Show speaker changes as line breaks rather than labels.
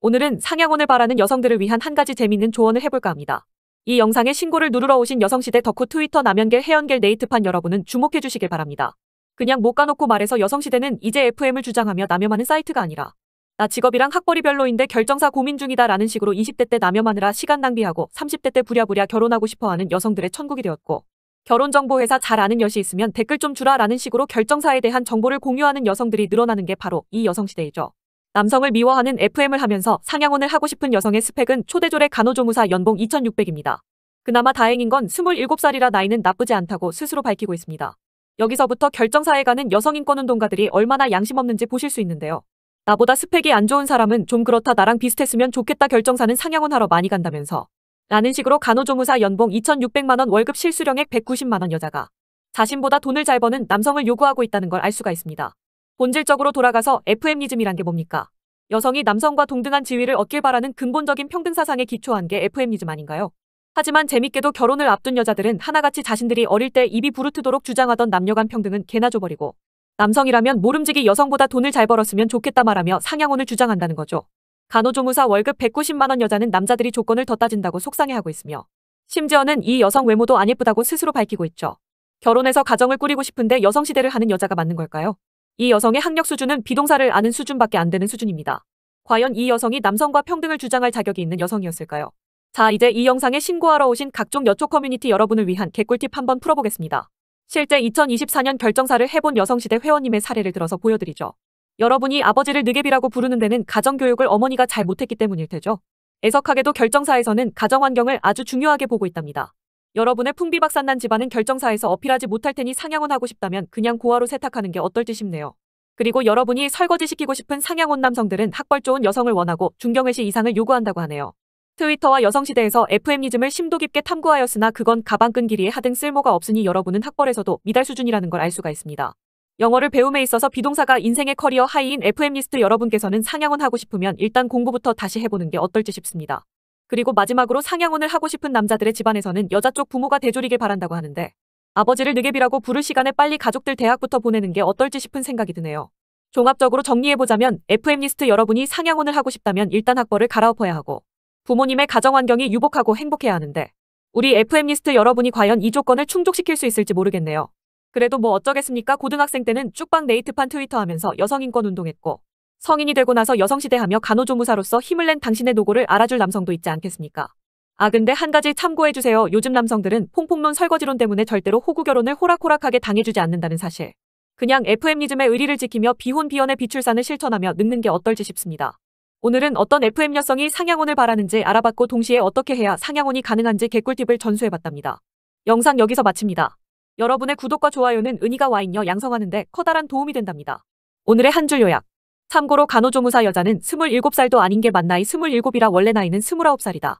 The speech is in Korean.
오늘은 상향혼을 바라는 여성들을 위한 한 가지 재밌는 조언을 해볼까 합니다. 이 영상에 신고를 누르러 오신 여성시대 덕후 트위터 남연계 해연계 네이트판 여러분은 주목해 주시길 바랍니다. 그냥 못 까놓고 말해서 여성시대는 이제 FM을 주장하며 남염하는 사이트가 아니라 나 직업이랑 학벌이 별로인데 결정사 고민 중이다 라는 식으로 20대 때 남염하느라 시간 낭비하고 30대 때 부랴부랴 결혼하고 싶어하는 여성들의 천국이 되었고 결혼정보회사 잘 아는 여시 있으면 댓글 좀 주라 라는 식으로 결정사에 대한 정보를 공유하는 여성들이 늘어나는 게 바로 이 여성시대이죠. 남성을 미워하는 FM을 하면서 상향혼을 하고 싶은 여성의 스펙은 초대졸의 간호조무사 연봉 2600입니다. 그나마 다행인 건 27살이라 나이는 나쁘지 않다고 스스로 밝히고 있습니다. 여기서부터 결정사에 가는 여성인권운동가들이 얼마나 양심 없는지 보실 수 있는데요. 나보다 스펙이 안 좋은 사람은 좀 그렇다 나랑 비슷했으면 좋겠다 결정사는 상향혼 하러 많이 간다면서 라는 식으로 간호조무사 연봉 2600만원 월급 실수령액 190만원 여자가 자신보다 돈을 잘 버는 남성을 요구하고 있다는 걸 알 수가 있습니다. 본질적으로 돌아가서 f m 니즘이란게 뭡니까? 여성이 남성과 동등한 지위를 얻길 바라는 근본적인 평등 사상에 기초한 게 f m 니즘 아닌가요? 하지만 재밌게도 결혼을 앞둔 여자들은 하나같이 자신들이 어릴 때 입이 부르트도록 주장하던 남녀간 평등은 개나 줘버리고 남성이라면 모름지기 여성보다 돈을 잘 벌었으면 좋겠다 말하며 상향혼을 주장한다는 거죠. 간호조무사 월급 190만원 여자는 남자들이 조건을 더 따진다고 속상해하고 있으며 심지어는 이 여성 외모도 안 예쁘다고 스스로 밝히고 있죠. 결혼해서 가정을 꾸리고 싶은데 여성시대를 하는 여자가 맞는 걸까요? 이 여성의 학력 수준은 비동사를 아는 수준밖에 안 되는 수준입니다. 과연 이 여성이 남성과 평등을 주장할 자격이 있는 여성이었을까요? 자, 이제 이 영상에 신고하러 오신 각종 여초 커뮤니티 여러분을 위한 개꿀팁 한번 풀어보겠습니다. 실제 2024년 결정사를 해본 여성시대 회원님의 사례를 들어서 보여드리죠. 여러분이 아버지를 느개비라고 부르는 데는 가정교육을 어머니가 잘 못했기 때문일 테죠. 애석하게도 결정사에서는 가정환경을 아주 중요하게 보고 있답니다. 여러분의 풍비박산난 집안은 결정사에서 어필하지 못할 테니 상향원 하고 싶다면 그냥 고아로 세탁하는 게 어떨지 싶네요. 그리고 여러분이 설거지시키고 싶은 상향혼 남성들은 학벌 좋은 여성을 원하고 중경외시 이상을 요구한다고 하네요. 트위터와 여성시대에서 FM이즘을 심도 깊게 탐구하였으나 그건 가방끈 길이에 하등 쓸모가 없으니 여러분은 학벌에서도 미달 수준이라는 걸 알 수가 있습니다. 영어를 배움에 있어서 비동사가 인생의 커리어 하이인 FM리스트 여러분께서는 상향원 하고 싶으면 일단 공부부터 다시 해보는 게 어떨지 싶습니다. 그리고 마지막으로 상향혼을 하고 싶은 남자들의 집안에서는 여자 쪽 부모가 대졸이길 바란다고 하는데 아버지를 느개비라고 부를 시간에 빨리 가족들 대학부터 보내는 게 어떨지 싶은 생각이 드네요. 종합적으로 정리해보자면 FM리스트 여러분이 상향혼을 하고 싶다면 일단 학벌을 갈아엎어야 하고 부모님의 가정환경이 유복하고 행복해야 하는데 우리 FM리스트 여러분이 과연 이 조건을 충족시킬 수 있을지 모르겠네요. 그래도 뭐 어쩌겠습니까 고등학생 때는 쭉방 네이트판 트위터 하면서 여성인권 운동했고 성인이 되고 나서 여성시대하며 간호조무사로서 힘을 낸 당신의 노고를 알아줄 남성도 있지 않겠습니까? 아 근데 한 가지 참고해주세요. 요즘 남성들은 퐁퐁론 설거지론 때문에 절대로 호구 결혼을 호락호락하게 당해주지 않는다는 사실. 그냥 FM리즘의 의리를 지키며 비혼비혼의 비출산을 실천하며 늙는 게 어떨지 싶습니다. 오늘은 어떤 FM 여성이 상향혼을 바라는지 알아봤고 동시에 어떻게 해야 상향혼이 가능한지 개꿀팁을 전수해봤답니다. 영상 여기서 마칩니다. 여러분의 구독과 좋아요는 은희가 와인여 양성하는데 커다란 도움이 된답니다. 오늘의 한 줄 요약 참고로 간호조무사 여자는 27살도 아닌 게 맞나이 27이라 원래 나이는 29살이다.